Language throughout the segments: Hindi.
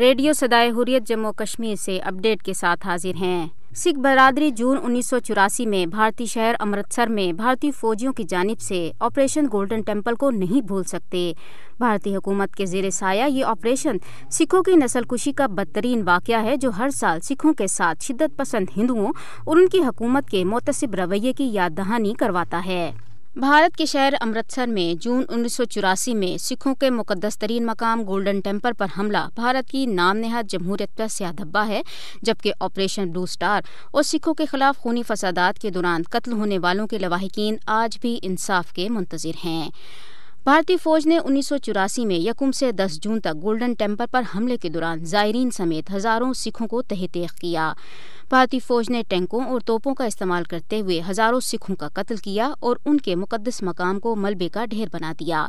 रेडियो सदाए हुरियत जम्मू कश्मीर से अपडेट के साथ हाजिर हैं सिख बरादरी जून उन्नीस में भारतीय शहर अमृतसर में भारतीय फौजियों की जानब से ऑपरेशन गोल्डन टेम्पल को नहीं भूल सकते भारतीय हुकूमत के जेर साया ये ऑपरेशन सिखों की नस्लकुशी का बदतरीन वाक़ है जो हर साल सिखों के साथ शिद्दत पसंद हिंदुओं और उनकी हुकूमत के मुतसब रवैये की याद दहानी करवाता है भारत के शहर अमृतसर में जून उन्नीस में सिखों के मुकदस तरीन मकाम गोल्डन टेम्पल पर हमला भारत की नाम नहाद जमहूरियत पर स्याह धब्बा है जबकि ऑपरेशन ब्लू स्टार और सिखों के खिलाफ खूनी फसादात के दौरान कत्ल होने वालों के लवाहकिन आज भी इंसाफ के मुंतजर हैं भारतीय फौज ने उन्नीस में यकुम से 10 जून तक गोल्डन टेम्पल पर हमले के दौरान जायरीन समेत हजारों सिखों को तहतेख किया भारतीय फौज ने टैंकों और तोपों का इस्तेमाल करते हुए हजारों सिखों का कत्ल किया और उनके मुकदस मकाम को मलबे का ढेर बना दिया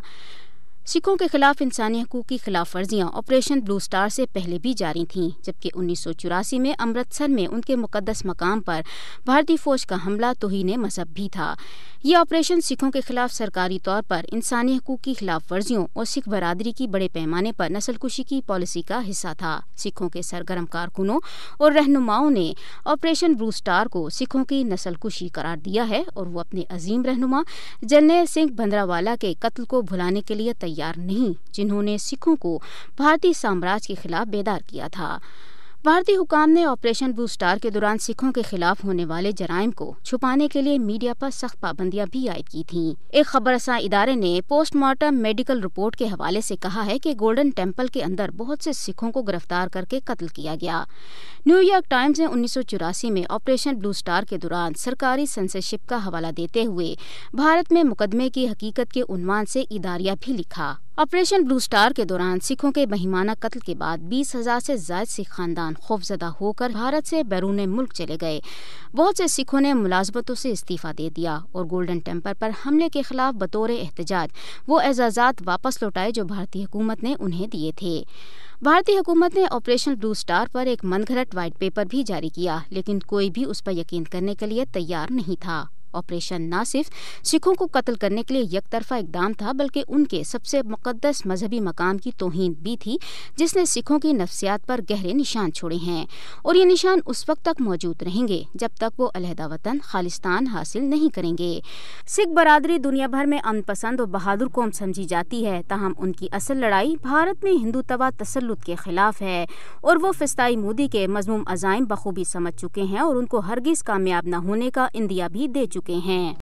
सिखों के खिलाफ इंसानी हकूक की खिलाफ वर्जियाँ ऑपरेशन ब्लू स्टार से पहले भी जारी थीं जबकि उन्नीस सौ चौरासी में अमृतसर में उनके मुकदस मकाम पर भारतीय फौज का हमला तो ने मजहब भी था ये ऑपरेशन सिखों के खिलाफ सरकारी तौर पर इंसानी हकूक की खिलाफ वर्जियों और सिख बरदरी की बड़े पैमाने पर नस्लकुशी की पॉलिसी का हिस्सा था सिखों के सरगर्म कारकुनों और रहनुमाओं ने ऑपरेशन ब्लू स्टार को सिखों की नस्लकुशी करार दिया है और वो अपने अजीम रहनुमा जनरल सिंह भंद्रावाला के कत्ल को भुलाने के लिए तैयार नहीं जिन्होंने सिखों को भारतीय साम्राज्य के खिलाफ बेदार किया था भारतीय हुकाम ने ऑपरेशन ब्लू स्टार के दौरान सिखों के खिलाफ होने वाले जराइम को छुपाने के लिए मीडिया पर सख्त पाबंदियां भी आयद की थीं। एक खबरसा इदारे ने पोस्टमार्टम मेडिकल रिपोर्ट के हवाले से कहा है कि गोल्डन टेम्पल के अंदर बहुत से सिखों को गिरफ्तार करके कत्ल किया गया न्यूयॉर्क टाइम्स ने उन्नीस में ऑपरेशन ब्लू स्टार के दौरान सरकारी सेंसरशिप का हवाला देते हुए भारत में मुकदमे की हकीकत के उन्वान से इदारिया भी लिखा ऑपरेशन ब्लू स्टार के दौरान सिखों के महिमाना कत्ल के बाद बीस हजार से ज्यादा सिख खानदान खौफजदा होकर भारत से बैरून मुल्क चले गए बहुत से सिखों ने मुलाजमतों से इस्तीफा दे दिया और गोल्डन टेम्पल पर हमले के खिलाफ बतौर एहतजाज वो एजाजात वापस लौटाए जो भारतीय हुकूमत ने उन्हें दिए थे भारतीय हुकूमत ने ऑपरेशन ब्लू स्टार पर एक मनघरट वाइट पेपर भी जारी किया लेकिन कोई भी उस पर यकीन करने के लिए तैयार नहीं था ऑपरेशन न सिर्फ सिखों को कत्ल करने के लिए यकतरफा इकदाम था बल्कि उनके सबसे मुकदस मजहबी मकाम की तोहन भी थी जिसने सिखों की नफ्सियात पर गहरे निशान छोड़े हैं और ये निशान उस वक्त तक मौजूद रहेंगे जब तक वो अलहदा वतन खालिस्तान हासिल नहीं करेंगे सिख बरदरी दुनिया भर में अमन पसंद और बहादुर कौम समझी जाती है तहम उनकी असल लड़ाई भारत में हिंदू तवा तसलुत के खिलाफ है और वो फिस्ताई मोदी के मजमूम अजाइम बखूबी समझ चुके हैं और उनको हरगिज़ कामयाब न होने का इंदिया भी दे चुके चुके हैं